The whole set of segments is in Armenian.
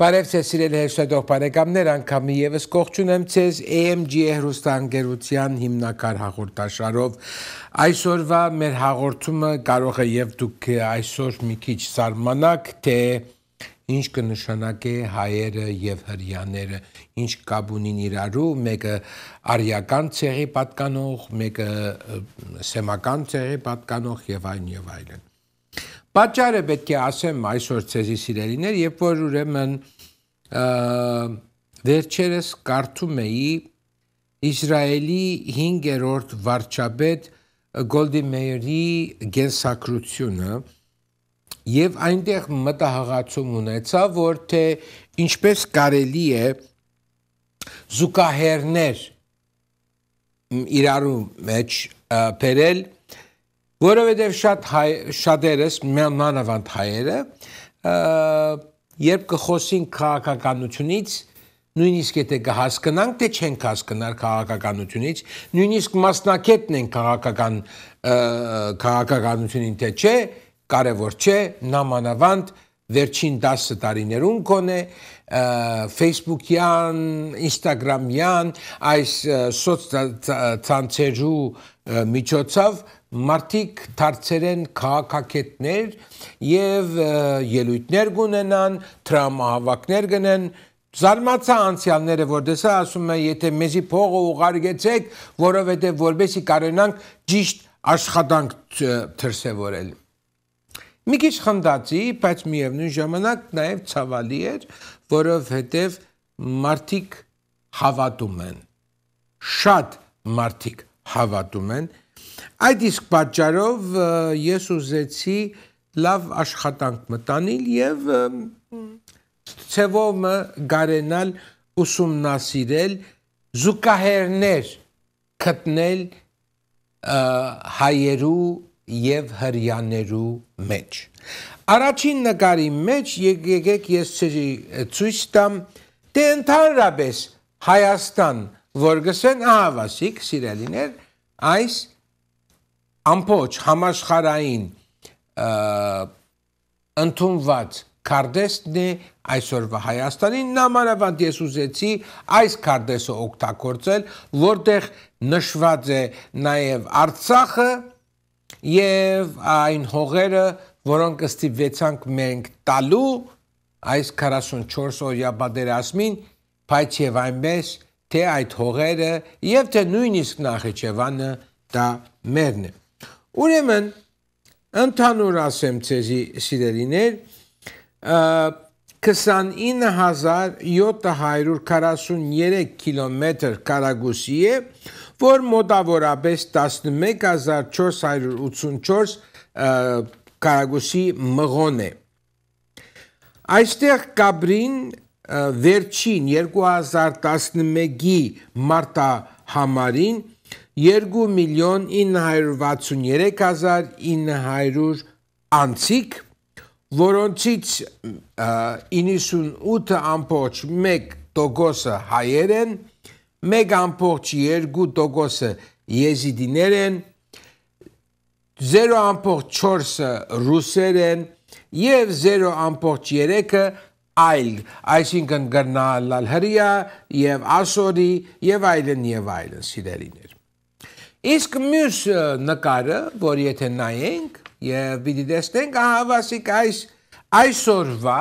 Բարև ձեզ սիրելի հերոստատող բարեկամներ, անգամ եւս կողջուն եմ ցեզ AMG հերոստանգերության հիմնակար հաղորդաշարով։ Այսօրվա մեր հաղորդումը կարող է եւ դուք այսօր մի քիչ սարմանաք, թե ինչ կնշանակե հայերը եւ հрьяաները, ինչ կապ ունին իրարու, մեկը արիական ցեղի պատկանող, մեկը սեմական ցեղի պատկանող եւ այն եւ այլն։ Պատճառը պետք է ասեմ այսօր ցեզի սիրելիներ, երբ որ ուրեմն վերջերս կարդում էի Իսրայելի 5-րդ վարչապետ Գոլդի Մեյերի գենսակրությունը եւ այնտեղ մտահղացում ունեցա, որ թե ինչպես կարելի է զուգահեռներ իրարու մեջ բերել որովհետև շատ հայ շատերս մանավանդ հայերը երբ կխոսին քաղաքականությունից նույնիսկ եթե կհասկանանք թե չենք հասկանար քաղաքականությունից նույնիսկ մասնակետն են քաղաքական քաղաքականությունին թե չէ կարևոր չէ նամանավանդ վերջին 10 տարիներուն կոնե Facebook-յան, Instagram-յան այս սոցցանցերու միջոցով մարդիկ դարձերեն քաղաքակետներ եւ ելույթներ կունենան, տրամահավաքներ կնեն, Զարմացա անցյալները, որ դեսա ասում է, եթե մեզի փողը ուղարկեցեք, որովհետև որբեսի կարենանք ճիշտ աշխատանք դրսևորել։ Մի քիչ խնդացի, բայց միևնույն ժամանակ նաև ցավալի էր, որովհետև մարդիկ հավատում են։ Շատ մարդիկ հավատում են։ Այդ իսկ պատճառով ես ուզեցի լավ աշխատանք մտանել եւ ծևով գարենալ ուսումնասիրել զուգահեռներ գտնել հայերու եւ հрьяաներու մեջ։ Առաջին նկարի մեջ եկեք ես ցեզի ցույց տամ դե ընդհանրապես Հայաստան, որ գսեն ահավասիկ սիրելիներ, այս ամբողջ համաշխարային ընդունված կարդեսն է այսօրվա Հայաստանին նամանավանդ ես ուզեցի այս կարդեսը օգտագործել, որտեղ նշված է նաև Արցախը եւ այն հողերը, որոնք ստիպվեցանք մենք տալու այս 44 օրյա բادرազմին, բայց եւ այնպես թե այդ հողերը եւ թե նույնիսկ Նախիջևանը դա մերն է։ Ուրեմն ընդհանուր ասեմ ցեզի սիրելիներ 29743 կիլոմետր կարագուսի է, որ մոտավորապես 11484 Կարագուսի մղոն է։ Այստեղ Կաբրին վերջին 2011-ի մարտա համարին 2 միլիոն 963900 անցիկ, որոնցից 98.1%-ը հայեր են, 1.2%-ը եզիդիներ են, 0.4-ը ռուսերեն եւ 0.3-ը այլ, այսինքն գնալալ հրիա եւ ասորի եւ այլն եւ այլն սիրելիներ։ Իսկ մյուս նկարը, որ եթե նայենք եւ պիտի տեսնենք, ահա վասիկ այս այսօրվա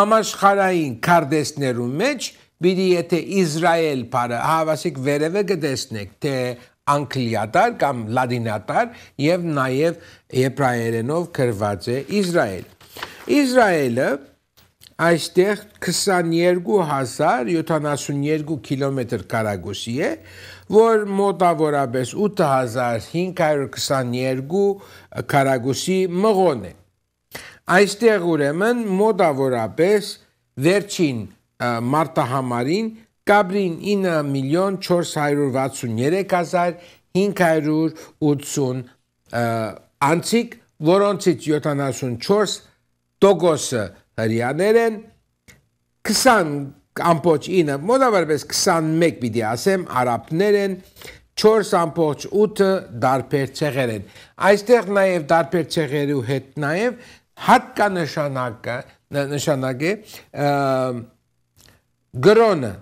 համաշխարհային կարդեսներում մեջ Բիդի եթե Իսրայել բարը հավասիկ վերևը գտեսնեք, թե անգլիատար կամ լատինատար եւ նաեւ եբրայերենով գրված է Իսրայել։ Իսրայելը այստեղ 22072 կիլոմետր կարագուսի է, որ մոտավորապես 8522 կարագուսի մղոն է։ Այստեղ ուրեմն մոտավորապես վերջին մարտահամարին Գաբրին 9 միլիոն 463580 անցիկ, որոնցից 74 տոկոսը հрьяաներ են 20 ամբողջ 9 մոտավորապես 21 պիտի ասեմ արաբներ են 4.8-ը դարբեր ցեղեր են այստեղ նաև դարբեր ցեղերու հետ նաև հատկանշանակը նշանակ է գրոնը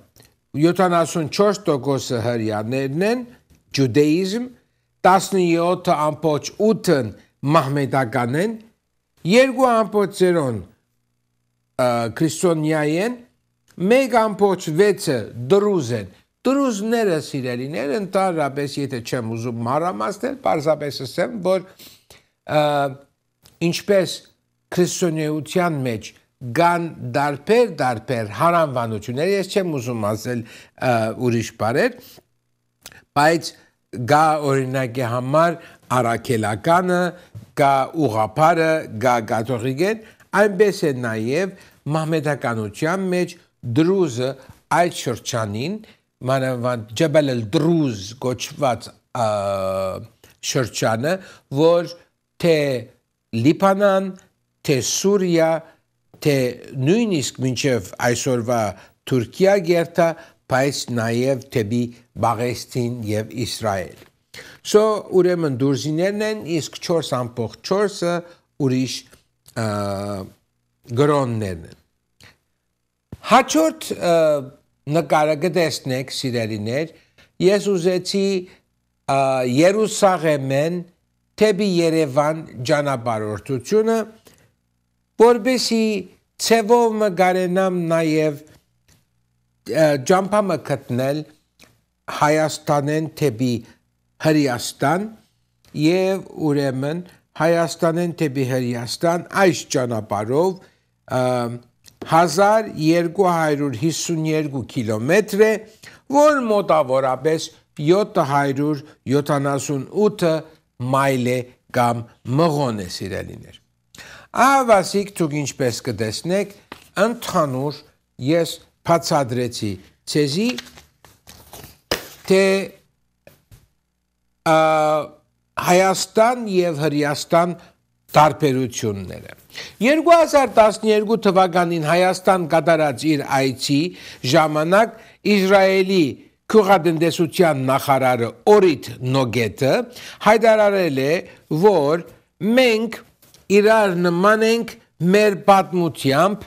74%-ը հрьяներն են, ջուդեիզմ 17.8-ն մահմեդական են, 2.0-ն քրիստոնյայ են, 1.6-ը դրուզ են։ Դրուզները սիրելիներ ընդհանրապես եթե չեմ ուզում մարամասնել, պարզապես ասեմ, որ ինչպես քրիստոնեության մեջ կան դարբեր դարբեր հարանվանություններ ես չեմ ուզում ասել ուրիշ բառեր բայց գա օրինակի համար արաքելականը գա ուղափարը գա կաթողիկեն այնպես է նաև մահմեդականության մեջ դրուզը այդ շրջանին մանավանդ ջաբել դրուզ գոչված շրջանը որ թե լիբանան թե սուրիա թե թե նույնիսկ մինչև այսօրվա Թուրքիա գերտա, բայց նաև թեպի Բաղեստին եւ Իսրայել։ Սո ուրեմն դուրզիներն են, իսկ 4.4-ը ուրիշ գրոններն են։ Հաջորդ նկարը գտեսնեք սիրելիներ, ես ուզեցի Երուսաղեմեն թեպի Երևան ճանապարհորդությունը որբեսի ցևով մը գարենամ նաև ջամփամը գտնել Հայաստանեն թեպի Հրյաստան եւ ուրեմն Հայաստանեն թեպի Հրյաստան այս ճանապարով 1252 կիլոմետր է, որ մոտավորապես 778 մայլ է կամ մղոն է սիրելիներ։ Ավասիկ ցուկ ինչպես կտեսնեք, ընդհանուր ես բացադրեցի ցեզի թե ա, Հայաստան եւ Հրյաստան տարբերությունները 2012 թվականին Հայաստան կատարած իր այցի ժամանակ Իսրայելի քուղադնդեսության նախարարը Օրիթ Նոգետը հայտարարել է, որ մենք իրար նման ենք մեր պատմությամբ,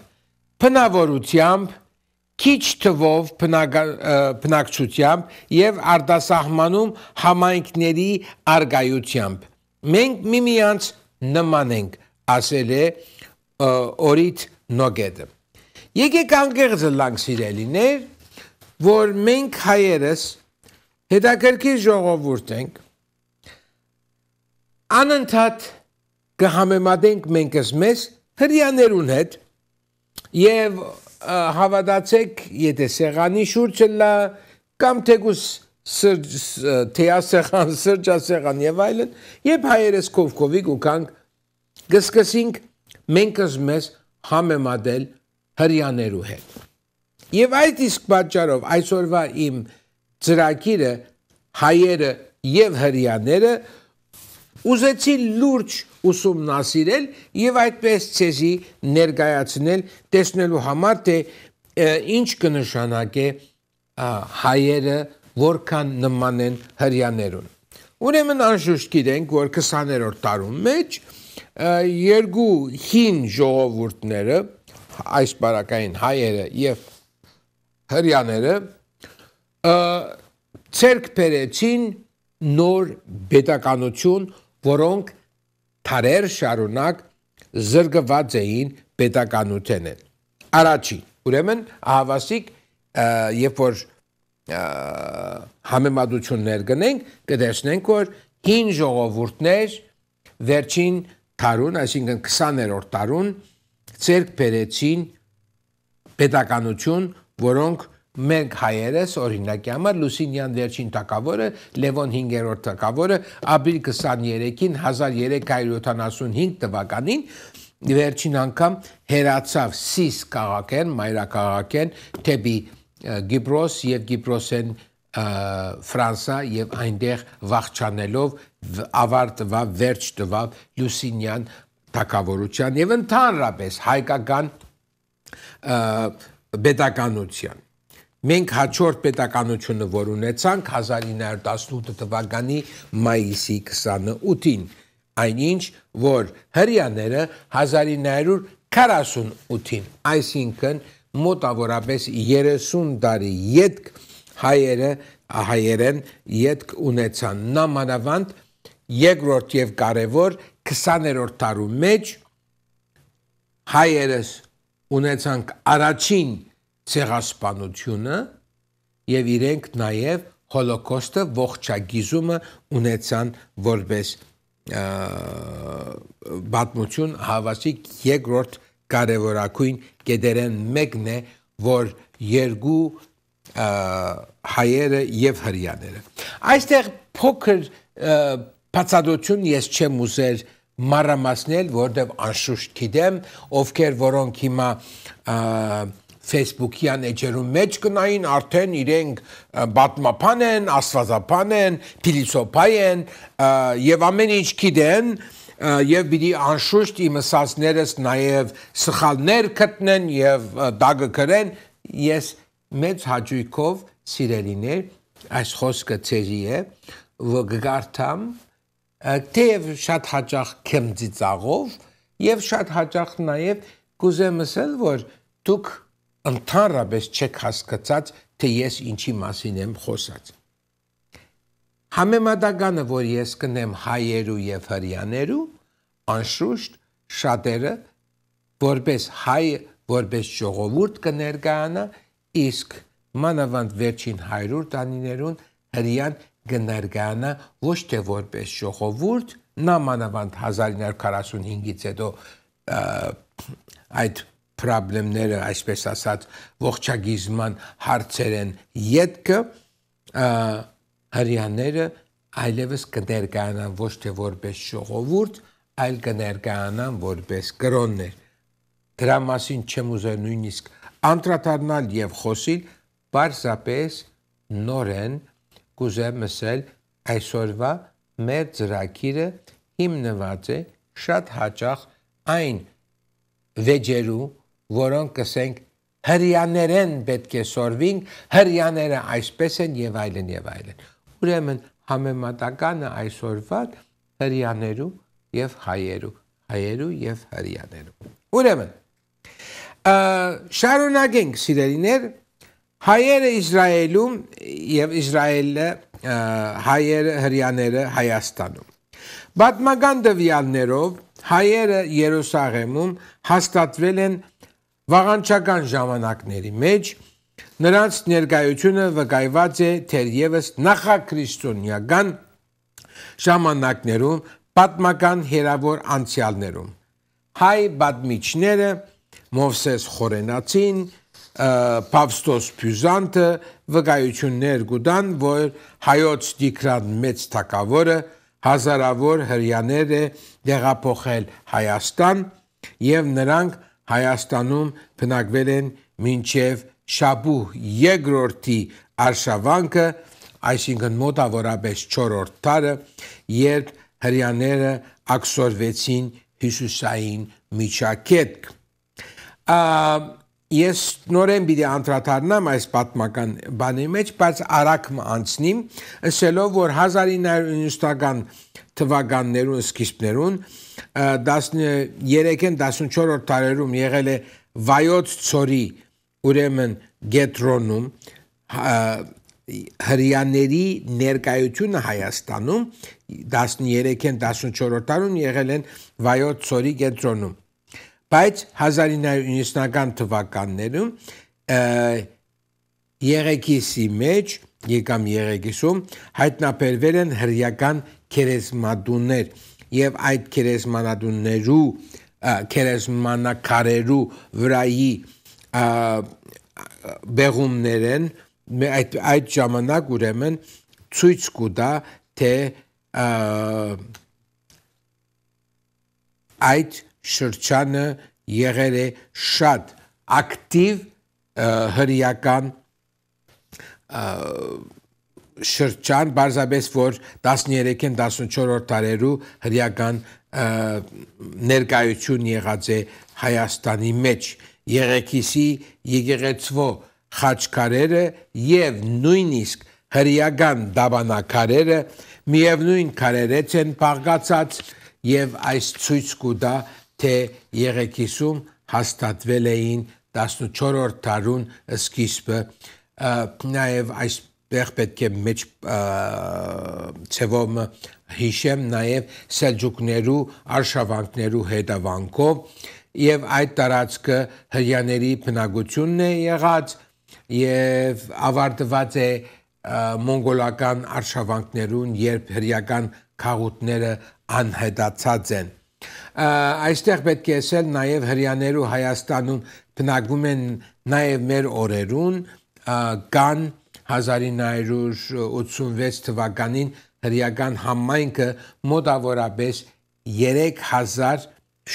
փնավորությամբ, քիչ թվով բնակչությամբ եւ արտասահմանում համայնքների արգայությամբ։ Մենք միմյանց նման ենք, ասել է օրիթ նոգետը։ Եկեք անգերձ լանք սիրելիներ, որ մենք հայերս հետաքրքիր ժողովուրդ ենք։ Անընդհատ կհամեմատենք մենքս մեզ հрьяներուն հետ եւ հավատացեք, եթե սեղանի շուրջը լա կամ թեկուս թեասեղան, սրճասեղան եւ այլն, երբ հայերս կովկովիկ ու կանք գսկսինք մենքս մեզ համեմատել հрьяներու հետ։ Եվ այդ իսկ պատճառով այսօրվա իմ ծրագիրը հայերը եւ հрьяները ուզեցի լուրջ ուսումնասիրել եւ այդպես ցեզի ներկայացնել տեսնելու համար թե ինչ կնշանակե հայերը որքան նման են հрьяաներուն ուրեմն անշուշտ գիտենք որ 20-րդ դարում մեջ երկու հին ժողովուրդները այս բարակային հայերը եւ հрьяաները ցերկ բերեցին նոր պետականություն որոնք տարեր շարունակ զրկված էին պետականությունեն։ Առաջին, ուրեմն ահավասիկ, երբ որ համեմատություններ գնենք, կտեսնենք, որ հին ժողովուրդներ վերջին տարուն, այսինքն 20-րդ տարուն ցերկ բերեցին պետականություն, որոնք մենք հայերս օրինակի համար Լուսինյան վերջին տակավորը, Լևոն 5-րդ տակավորը ապրիլ 23-ին 1375 թվականին վերջին անգամ հերացավ Սիս քաղաքեն, Մայրաքաղաքեն թեպի Գիբրոս եւ Գիբրոսեն Ֆրանսա եւ այնտեղ վաղճանելով ավարտվավ վերջ տվավ Լուսինյան տակավորության եւ ընդհանրապես հայկական պետականության Մենք հաջորդ պետականությունը, որ ունեցանք 1918 թվականի մայիսի 28-ին, այնինչ, որ հрьяները 1948-ին, այսինքն մոտավորապես 30 տարի յետք հայերը հայերեն յետք ունեցան նամանավանդ երկրորդ եւ կարեւոր 20-րդ տարու մեջ հայերս ունեցանք առաջին ցեղասպանությունը եւ իրենք նաեւ հոլոկոստը ողջագիզումը ունեցան որպես բադմություն հավասիկ երկրորդ կարևորակույն գեդերեն մեկն է որ երկու հայերը եւ հрьяները այստեղ փոքր բացադրություն ես չեմ ուզեր մարամասնել որովհետեւ անշուշտ գիտեմ ովքեր որոնք հիմա և, Facebook-յան էջերում մեջ կնային արդեն իրենք բատմապան են, աստվածապան են, փիլիսոփայ են եւ ամեն ինչ գիտեն եւ պիտի անշուշտ իմասածներս նաեւ սխալներ գտնեն եւ դագը կրեն ես մեծ հաճույքով սիրելիներ այս խոսքը ցերի է վգարտամ թեև շատ հաճախ կեմ ծիծաղով եւ շատ հաճախ նաեւ կուզեմ ասել որ դուք ընդհանրապես չեք հասկացած, թե ես ինչի մասին եմ խոսած։ Համեմատականը, որ ես կնեմ հայերու եւ հрьяաներու, անշուշտ շատերը որպես հայ, որպես ժողովուրդ կներկայանա, իսկ մանավանդ վերջին 100 տարիներուն հрьяան կներկայանա ոչ թե որպես ժողովուրդ, նա մանավանդ 1945-ից հետո այդ խնդիրները, այսպես ասած, ողջագիզման հարցեր են յետքը հрьяները այլևս կներկայանան ոչ թե որպես ժողովուրդ, այլ կներկայանան որպես կրոններ։ Դրա մասին չեմ ուզել նույնիսկ անդրադառնալ եւ խոսիլ, պարզապես նորեն կուզեմ ասել այսօրվա մեր ծրագիրը հիմնված է շատ հաճախ այն վեճերու որոնք ասենք հрьяներեն պետք է սորվին, հрьяները այսպես են եւ այլն եւ այլն։ Ուրեմն համեմատականը այսօրվա հрьяներու եւ հայերու, հայերու եւ հрьяներու։ Ուրեմն շարունակենք սիրելիներ հայերը Իսրայելում եւ Իսրայելը հայերը հрьяները Հայաստանում։ Պատմական դվյալներով հայերը Երուսաղեմում հաստատվել են 1000 վաղանչական ժամանակների մեջ նրանց ներկայությունը վկայված է թերևս նախաքրիստոնեական ժամանակներում պատմական հերավոր անցյալներում հայ բադմիչները Մովսես Խորենացին, Պավստոս Պյուզանտը վկայություններ գուտան, որ հայոց դիկրան մեծ թակավորը հազարավոր հрьяներ է դեղափոխել Հայաստան եւ նրանք Հայաստանում բնակվել են մինչև Շաբուհ երկրորդի արշավանքը, այսինքն մոտավորապես 4-րդ տարը, երբ հрьяաները ակսորվեցին Հիսուսային միջակետք։ Ա ես նորեն պիտի անդրադառնամ այս պատմական բանի մեջ, բայց արագ մանցնիմ, ասելով որ 1990-ական թվականներուն սկիզբներուն 13-ին 14-րդ տարերում եղել է Վայոց ծորի ուրեմն գետրոնում հрьяաների ներկայությունը Հայաստանում 13-ին 14-րդ տարուն եղել են Վայոց ծորի գետրոնում բայց 1990-ական թվականներում Երեկիսի մեջ եկամ Երեկիսում հայտնաբերվել են հրյական քերեսմադուններ եւ այդ քերեսմանադուններու քերեսմանակարերու վրայի բեղումներեն այդ այդ ժամանակ ուրեմն ցույց կտա թե այդ շրջանը եղել է շատ ակտիվ հրեական շրջան բարձաբես որ 13-ին 14-րդ տարերու հրյական ներկայություն եղած է Հայաստանի մեջ Եղեկիսի Եգեգեցվո խաչքարերը եւ նույնիսկ հրյական դաբանակարերը միևնույն քարերից են բաղկացած եւ այս ցույց կուտա թե Եղեկիսում հաստատվել էին 14-րդ դարուն սկիզբը նաև այս դեռ պետք է մեջ ծևոմ հիշեմ նաև սելջուկներու արշավանքներու հետևանքով եւ այդ տարածքը հрьяների բնակությունն է եղած եւ ավարտված է մոնգոլական արշավանքներուն, երբ հрьяական քաղուտները անհետացած են։ Այստեղ պետք է ասել նաև հрьяներու Հայաստանում բնակվում են նաև մեր օրերուն կան և, 1986 թվականին հրեական համայնքը մոտավորապես 3000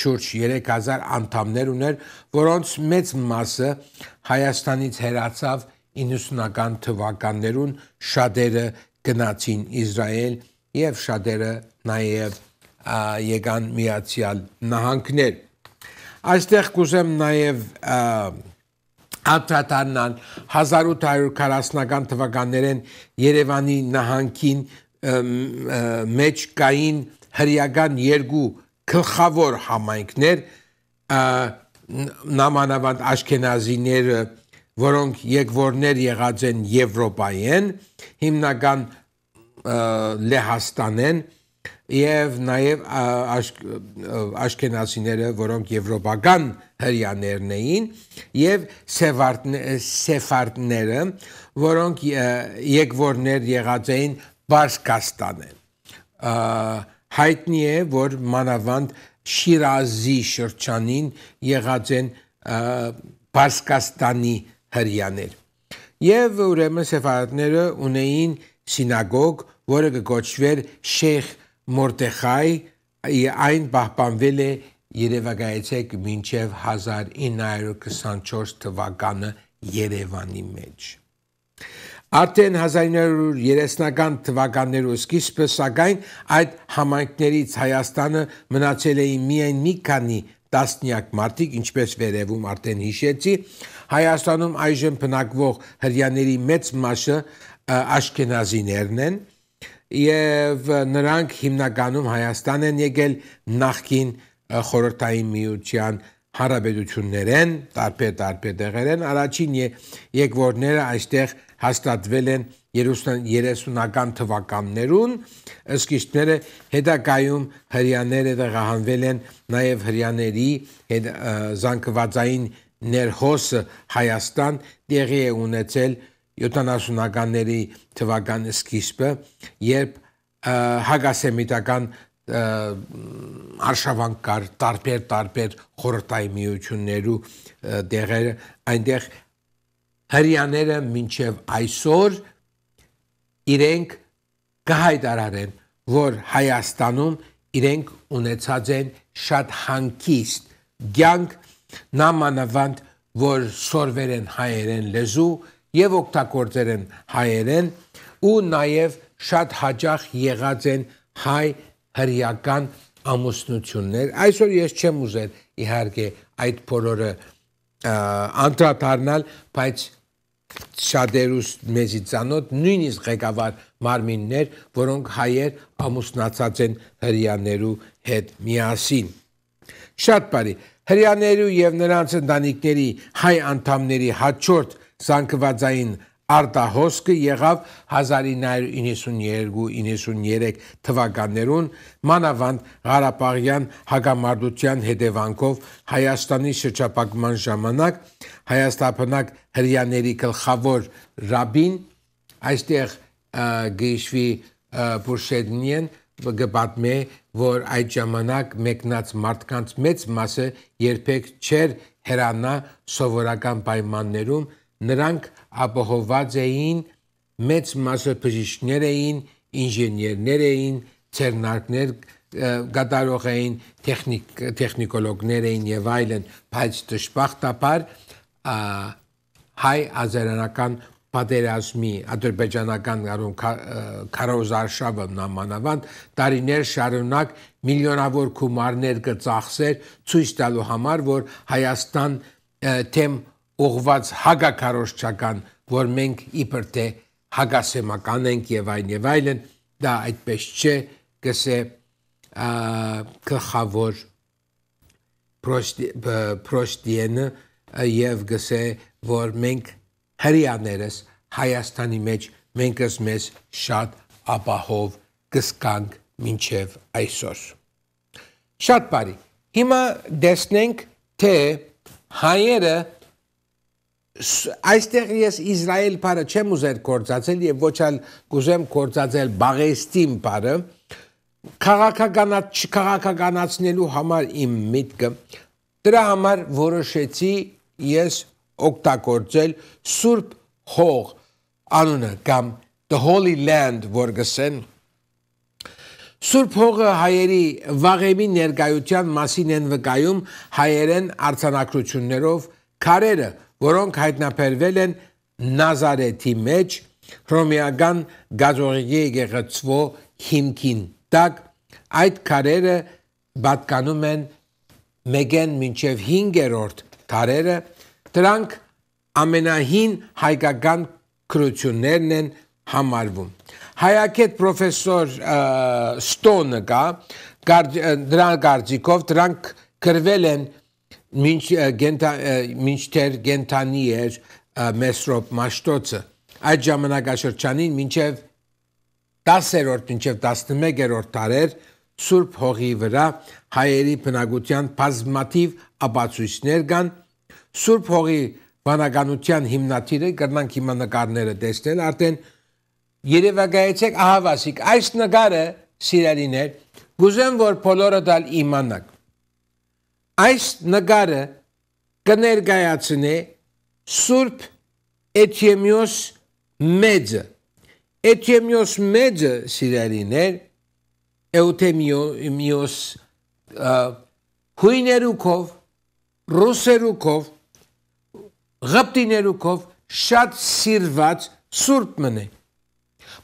շուրջ 3000 անդամներ ուներ, որոնց մեծ մասը Հայաստանից հեռացավ 90-ական թվականներուն, շատերը գնացին Իսրայել եւ շատերը նաեւ եկան Միացյալ Նահանգներ։ Այստեղ կուզեմ նաեւ և, Աթրատաննան 1840-ական թվականներեն Երևանի նահանգին մեջ կային հրյական երկու գլխավոր համայնքներ նամանավանդ աշքենազիները որոնք եկվորներ եղած են Եվրոպայեն հիմնական Լեհաստանեն եվ եւ նաեւ աշկենացիները, որոնք եվրոպական հрьяաներն էին, եւ սեֆարդները, որոնք եկվորներ եղած էին Բարսկաստանը։ Հայտնի է, որ մանավանդ Շիրազի շրջանին եղած են Բարսկաստանի հрьяաներ։ Եվ ուրեմն սեֆարդները ունեին սինագոգ, որը կոչվեր Շեյխ Մորդեխայ այն պահպանվել է Երևակայեցեք մինչև 1924 թվականը Երևանի մեջ։ Արդեն 1930-ական թվականներու սկիզբը սակայն այդ համայնքներից Հայաստանը մնացել է միայն մի քանի տասնյակ մարդիկ, ինչպես վերևում արդեն հիշեցի, Հայաստանում այժմ բնակվող հрьяաների մեծ մասը աշքենազիներն են, եւ նրանք հիմնականում Հայաստան են եկել նախքին խորհրդային միության հարաբերություններեն, տարբեր տարբեր տեղերեն առաջին եկվորները այստեղ հաստատվել են 30-ական թվականներուն, սկիզբները հետագայում հрьяները տեղահանվել են նաև հрьяների հետ զանգվածային ներհոսը Հայաստան տեղի է ունեցել 19 70-ականների թվականի սկիզբը, երբ հագասեմիտական արշավանք կար տարբեր-տարբեր խորհրդայի միություններու դեղերը, այնտեղ հрьяաները մինչև այսօր իրենք կհայտարարեն, որ Հայաստանում իրենք ունեցած են շատ հանգիստ կյանք նամանավանդ որ սորվեր են հայերեն լեզու եւ օգտագործել են հայերեն ու նաեւ շատ հաջող եղած են հայ հրեական ամուսնություններ այսօր ես չեմ ուզել իհարկե այդ բոլորը անդրադառնալ բայց շատերուս մեզի ցանոտ նույնիսկ ղեկավար մարմիններ, որոնք հայեր ամուսնացած են հрьяաներու հետ միասին։ Շատ բարի։ Հрьяաներու եւ նրանց ընտանիքների հայ անդամների հաջորդ զանգվածային արտահոսքը եղավ 1992-93 թվականներուն մանավանդ Ղարաբաղյան հագամարտության հետևանքով Հայաստանի շրջապակման ժամանակ հայաստանապնակ հрьяաների գլխավոր ռաբին այստեղ գիշվի Պուրշեդնին գպատմե որ այդ ժամանակ մեկնած մարդկանց մեծ մասը երբեք չեր հերանա սովորական պայմաններում Նրանք ապահովված էին մեծ մասը բժիշկներ էին, ինժեներներ էին, ցերնակներ գտարող էին, տեխնիկ տեխնիկոլոգներ էին եւ այլն, բայց դժբախտաբար հայ ազերական պատերազմի ադրբեջանական գարուն քարոզարշավը նամանավանդ տարիներ շարունակ միլիոնավոր գումարներ կծախսեր ցույց տալու համար որ Հայաստան թեմ ուղված հագակարոշչական, որ մենք իբր թե հագասեմական ենք եւ այն եւ այլն, դա այդպես չէ, գսե գլխավոր պրոշտիենը եւ գսե որ մենք հрьяաներս Հայաստանի մեջ մենք ես մեզ շատ ապահով կսկանք մինչև այսօր։ Շատ բարի։ Հիմա դեսնենք թե հայերը այստեղ ես Իսրայել բարը չեմ ուզեր կործացել եւ ոչ այլ կուզեմ կործացել Բաղեստին բարը քաղաքականաց քաղաքականացնելու համար իմ միտքը դրա համար որոշեցի ես օգտագործել Սուրբ Հող անունը կամ the holy land որգսեն Սուրբ հողը հայերի վաղեմի ներկայության մասին են վկայում հայերեն արցանակություններով քարերը որոնք հայտնաբերվել են Նազարեթի մեջ հռոմեական գազօղի եկեղեցու հիմքին տակ այդ քարերը պատկանում են մեկեն մինչև 5-րդ տարերը դրանք ամենահին հայկական քրություններն են համարվում հայակետ պրոֆեսոր ստոնը կա դրան կարծիքով դրանք գրվել են մինչ գենտա մինչտեր գենտանի էր Մեսրոպ Մաշտոցը այդ ժամանակաշրջանին մինչև 10-րդ մինչև 11-րդ տարեր Սուրբ հողի վրա հայերի բնակության բազմաթիվ ապացույցներ կան Սուրբ հողի վանականության հիմնաթիրը կրնանք հիմա նկարները տեսնել արդեն երևակայեցեք ահա վասիկ այս նկարը սիրելիներ գուզեմ որ բոլորը դալ իմանաք այս նկարը կներկայացնե Սուրբ Էթիեմիոս մեծը։ Էթիեմիոս մեծը սիրելիներ Էութեմիոս հույներուկով ռուսերուկով ղպտիներուկով շատ սիրված սուրբ մնե։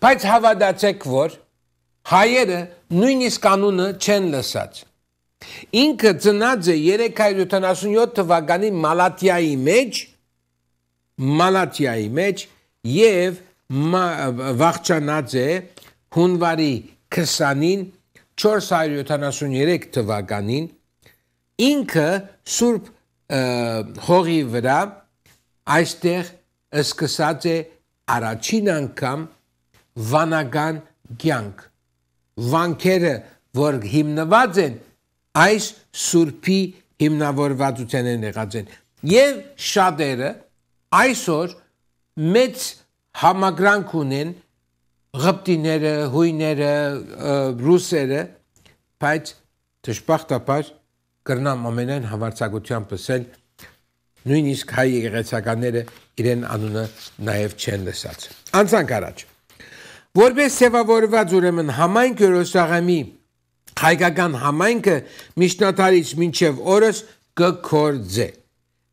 Բայց հավատացեք, որ հայերը նույնիսկ անունը չեն լսած։ Ինքը ծնած է 377 թվականի Մալատիայի մեջ, Մալատիայի մեջ եւ վաղճանած է հունվարի 20-ին 473 թվականին ինքը Սուրբ հողի վրա այստեղ սկսած է առաջին անգամ վանական կյանք վանքերը որ հիմնված են այս սուրբի հիմնավորվածության են եղած են եւ շատերը այսօր մեծ համագրանք ունեն ղպտիները, հույները, ռուսերը, բայց դժբախտաբար կրնամ ամենայն հավարցակությամբ ասել նույնիսկ հայ եկեղեցականները իրեն անունը նաև չեն լսած։ Անցանք առաջ։ Որպես սևավորված ուրեմն համայն Գյուրոսաղեմի Հայկական համայնքը միջնատարից մինչև օրս կկործե։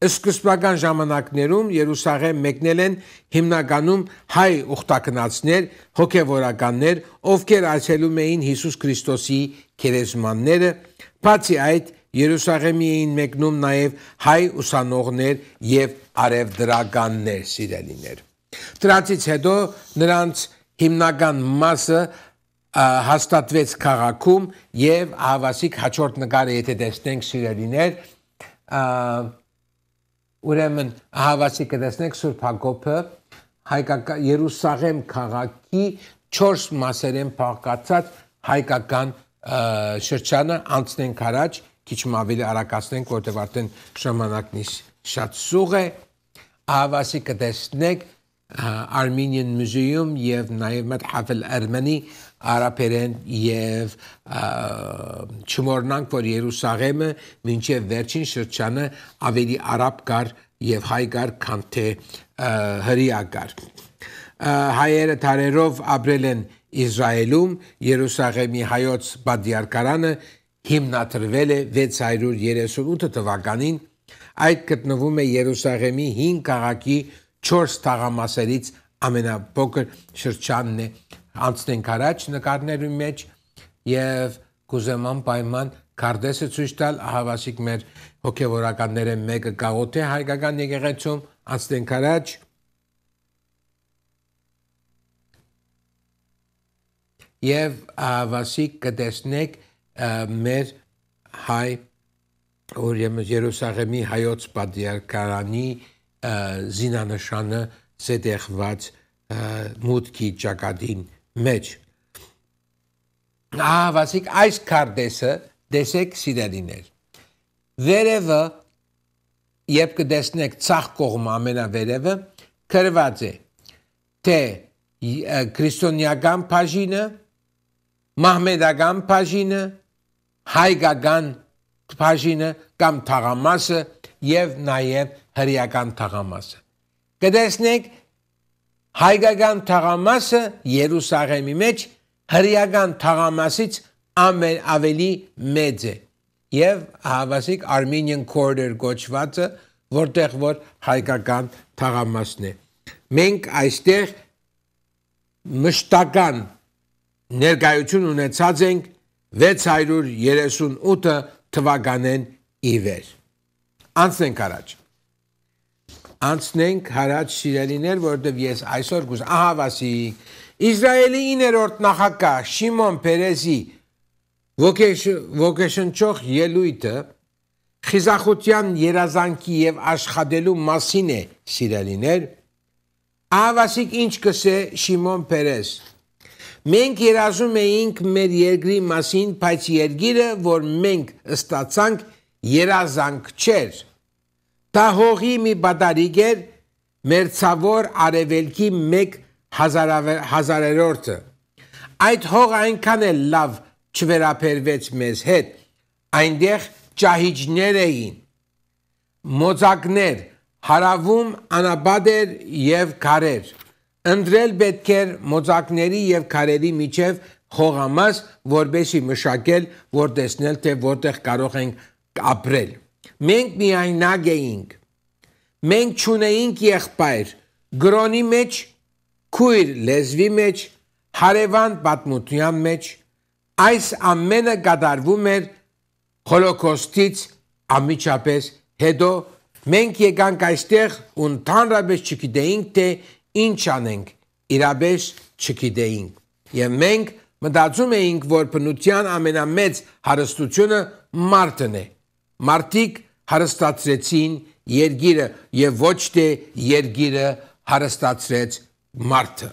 Սկզբական ժամանակներում Երուսաղեմ մեկնել են հիմնականում հայ ուխտակնացներ, հոգևորականներ, ովքեր աչելում էին Հիսուս Քրիստոսի քերեզմանները, բացի այդ Երուսաղեմի էին մեկնում նաև հայ ուսանողներ եւ արևդրականներ, սիրելիներ։ Դրանից հետո նրանց հիմնական մասը հաստատվեց քաղաքում եւ հավասիկ հաջորդ նկարը եթե տեսնենք սիրելիներ ուրեմն հավասիկը տեսնենք Սուրբ Հակոբը հայկական Երուսաղեմ քաղաքի 4 մասերեն բաղկացած հայկական շրջանը անցնենք առաջ քիչ ավելի արակացնենք որտեղ արդեն ժամանակն է շատ սուղ է հավասիկը տեսնենք Armenian Museum եւ նաեւ Մտհաֆ al-Armani արաբերեն եւ չմոռնանք որ Երուսաղեմը մինչեւ վերջին շրջանը ավելի արաբ կար եւ հայ կար քան թե հрья կար հայերը տարերով ապրել են Իսրայելում Երուսաղեմի հայոց բադիարկարանը հիմնադրվել է 638 թվականին այդ գտնվում է Երուսաղեմի 5 քաղաքի 4 թաղամասերից ամենապոկր շրջանն է անցնենք առաջ նկարների մեջ եւ կուզեմ անպայման կարդեսը ցույց տալ հավասիկ մեր հոգեվորականները մեկը գաղոթե հայկական եկեղեցում անցնենք առաջ եւ հավասիկ կտեսնեք մեր հայ ուրեմն Երուսաղեմի հայոց պատիարքարանի զինանշանը զետեղված մուտքի ճակատին մեջ։ Ահա վասիկ այս կարդեսը դեսեք սիրելիներ։ Վերևը երբ կդեսնեք ցախ կողմ ամենավերևը քրված է թե քրիստոնեական բաժինը մահմեդական բաժինը հայկական բաժինը կամ թաղամասը եւ նաեւ հրեական թաղամասը կդեսնեք հայկական թաղամասը Երուսաղեմի մեջ հրեական թաղամասից ամեն ավելի մեծ է եւ հավասիկ Armenian Corridor գոչվածը որտեղ որ հայկական թաղամասն է մենք այստեղ մշտական ներկայություն ունեցած ենք 638 թվականին ի վեր անցնենք առաջ անցնենք հարած սիրելիներ, որովհետև ես այսօր գուզ ահա վասի Իսրայելի 9-րդ նախագահ Շիմոն Պերեզի ոգեշնչող ելույթը խիզախության երազանքի եւ աշխատելու մասին է սիրելիներ Ավասիկ ինչ կսե Շիմոն Պերես Մենք երազում էինք մեր երկրի մասին, բայց երկիրը, որ մենք ստացանք, երազանք չէր Դա հողի մի բադարիգ էր մերցավոր արևելքի մեկ հազարերորդը։ Այդ հող այնքան էլ լավ չվերապերվեց մեզ հետ, այնտեղ ճահիճներ էին, մոծակներ, հարավում անաբադ էր և քարեր։ Ընտրել պետք էր մոծակների և քարերի միջև խողամաս, որբեսի մշակել, որ տեսնել, թե որտեղ կարող ենք ապրել։ Մենք միայնակ էինք։ Մենք ճունեինք եղբայր, գրոնի մեջ, քույր լեզվի մեջ, հարևան պատմության մեջ։ Այս ամենը գդարվում էր հոլոկոստից ամիջապես հետո մենք եկանք այստեղ ու ընդհանրապես չգիտեինք թե ինչ անենք իրապես չգիտեինք եւ մենք մտածում էինք որ բնության ամենամեծ հարստությունը մարդն է Մարտիկ հարստացրեցին երգիրը եւ ոչ թե երգիրը հարստացրեց մարդը։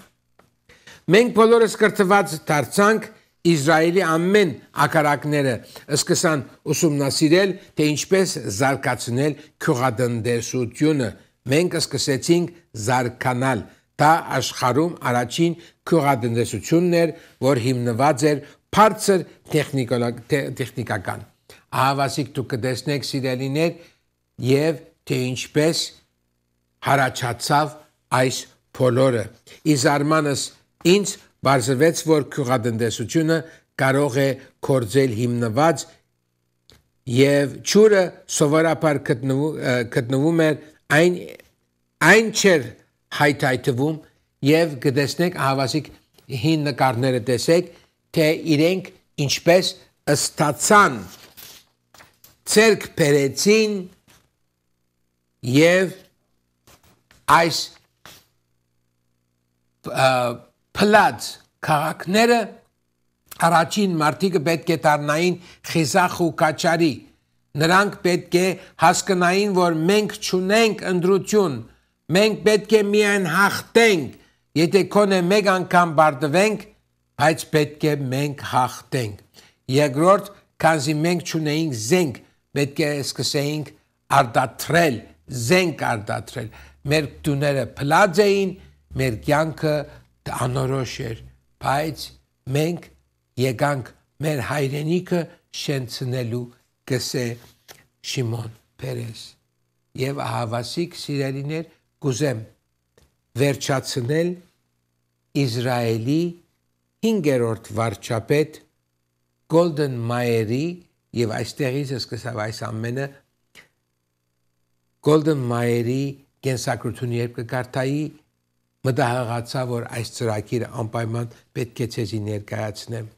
Մենք բոլորս կրթված դարձանք Իսրայելի ամեն ակարակները սկսան ուսումնասիրել, թե ինչպես զարգացնել քյուղատնտեսությունը։ Մենք սկսեցինք զարգանալ։ Դա աշխարհում առաջին քյուղատնտեսությունն էր, որ հիմնված էր բարձր տեխնիկական ահավասիկ դուք կտեսնեք սիրելիներ եւ թե ինչպես հարաճացավ այս բոլորը։ Իս արմանս ինձ բարձրվեց, որ քյուղատնտեսությունը կարող է կործել հիմնված եւ ճուրը սովորաբար գտնվում է այն այն չեր հայտայտվում եւ գտեսնեք հավասիկ հին նկարները տեսեք թե իրենք ինչպես ստացան ցերկ բերեցին եւ այս փլած քաղաքները առաջին մարտիկը պետք է դառնային խիզախ ու կաչարի նրանք պետք է հասկանային որ մենք ճունենք ընդրություն մենք պետք է միայն հաղթենք եթե կոնե մեկ անգամ բարդվենք բայց պետք է մենք հաղթենք երկրորդ քանզի մենք ճունենք զենք պետք է սկսեինք արդատրել, զենք արդատրել։ Մեր տուները փլած էին, մեր կյանքը անորոշ էր, բայց մենք եկանք մեր հայրենիքը շենցնելու գսե Շիմոն Պերես եւ ահավասիկ սիրելիներ գուզեմ վերջացնել Իսրայելի 5-րդ վարչապետ Golden Mayer-ի եւ այստեղից սկսավ այս ամենը Golden Mayer-ի կենսագրություն երբ կկարդայի մտահղացա որ այս ծրագիրը անպայման պետք է ցեզի ներկայացնեմ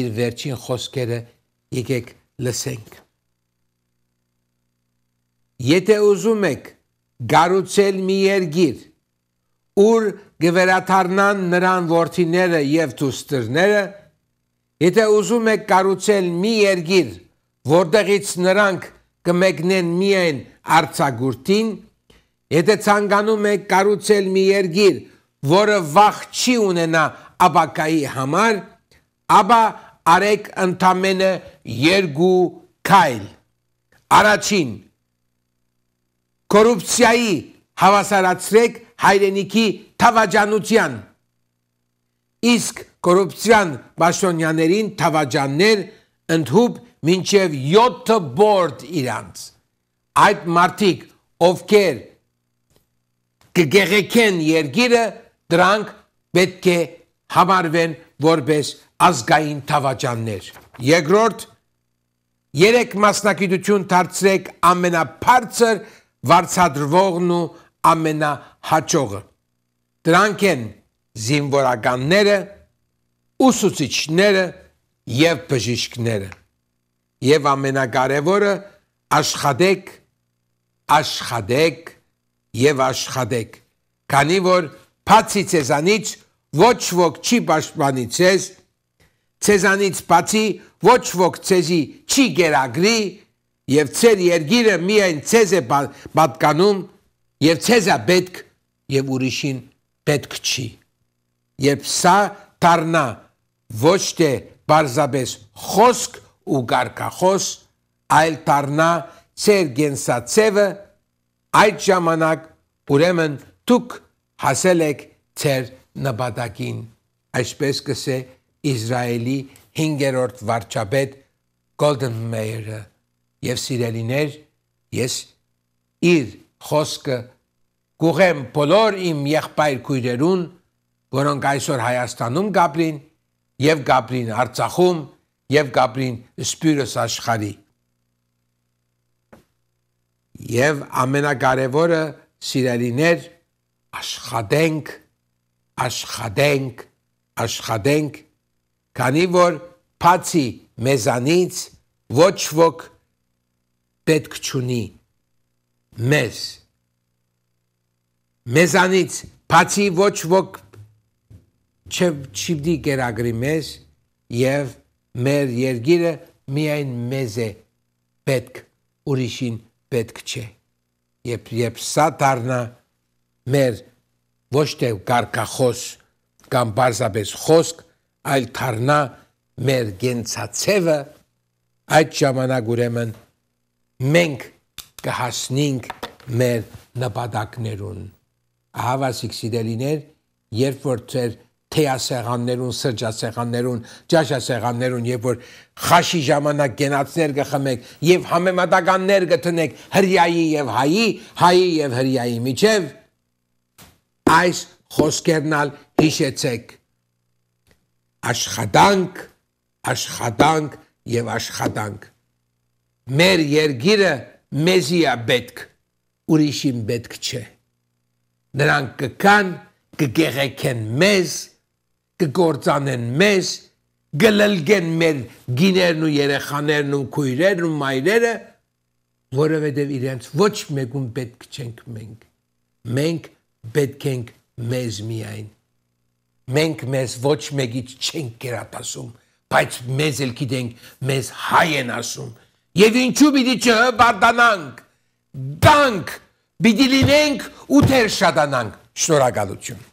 իր վերջին խոսքերը եկեք լսենք եթե ուզում եք գառուցել մի երգիր ուր գվերաթարնան նրան worthiները եւ դուստրները Եթե ուզում եք կառուցել մի երկիր, որտեղից նրանք կմեկնեն միայն արցագուրտին, եթե ցանկանում եք կառուցել մի երկիր, որը վախ չի ունենա աբակայի համար, ապա արեք ընդամենը երկու քայլ։ Առաջին կոռուպցիայի հավասարացրեք հայրենիքի թավաճանության։ Իսկ կոռուպցիան Բաշոնյաներին թավաճաններ ընդհուպ մինչև 7 բորդ իրանց։ Այդ մարդիկ, ովքեր կգեղեքեն երկիրը, դրանք պետք է համարվեն որպես ազգային թավաճաններ։ Երկրորդ երեք մասնակիտություն դարձրեք ամենաբարձր վարչադրվողն ու ամենահաճողը։ Դրանք են զինվորականները, ուսուցիչները եւ բժիշկները։ Եվ ամենակարևորը աշխատեք, աշխատեք եւ աշխատեք։ Քանի որ բացի ցեզանից ոչ ոք չի պաշտպանի ցեզ, ցեզանից բացի ոչ ոք ցեզի չի գերագրի եւ ցեր երգիրը միայն ցեզ է պատկանում եւ ցեզ է պետք եւ ուրիշին պետք չի։ Երբ սա դառնա ոչ թե բարձաբես խոսք ու գարկախոս, այլ դառնա ծեր գենսացևը այդ ժամանակ ուրեմն դուք հասել եք ծեր նպատակին այսպես կսե Իսրայելի 5-րդ վարչապետ Golden Mayer-ը եւ սիրելիներ ես իր խոսքը գուղեմ բոլոր իմ եղբայր քույրերուն որոնք այսօր Հայաստանում գաբրին եւ Գաբրին Արցախում եւ Գաբրին Սպյուրս աշխարի։ Եվ ամենակարևորը սիրելիներ աշխատենք, աշխատենք, աշխատենք, քանի որ բացի մեզանից ոչ ոք պետք չունի մեզ մեզանից բացի ոչ ոք չպիտի գերագրի մեզ եւ մեր երկիրը միայն մեզ է պետք ուրիշին պետք չէ երբ երբ սա դառնա մեր ոչ թե կարկախոս կամ բարձաբես խոսք այլ դառնա մեր գենցացևը այդ ժամանակ ուրեմն մենք կհասնենք մեր նպատակներուն ահավասիկ սիրելիներ երբ որ ծեր թեյասեղաններուն, սրճասեղաններուն, ճաշասեղաններուն, երբ որ խաշի ժամանակ գենացներ կխմեք եւ համեմատականներ կտնեք հրյայի եւ հայի, հայի եւ հրյայի միջև այս խոսքերնալ հիշեցեք աշխատանք, աշխատանք եւ աշխատանք։ Մեր երգիրը մեզի է պետք, ուրիշին պետք չէ։ Նրանք կկան, կգեղեքեն մեզ, կգործանեն մեզ, գլլգեն մեր գիներն ու երեխաներն ու քույրերն ու մայրերը, որովհետև իրենց ոչ մեկում պետք չենք մենք։ Մենք պետք ենք մեզ միայն։ Մենք մեզ ոչ մեկից չենք կերատասում, բայց մեզ էլ գիտենք, մեզ հայ են ասում։ Եվ ինչու պիտի չհպարտանանք։ Դանք պիտի լինենք ու թեր շատանանք։ Շնորհակալություն։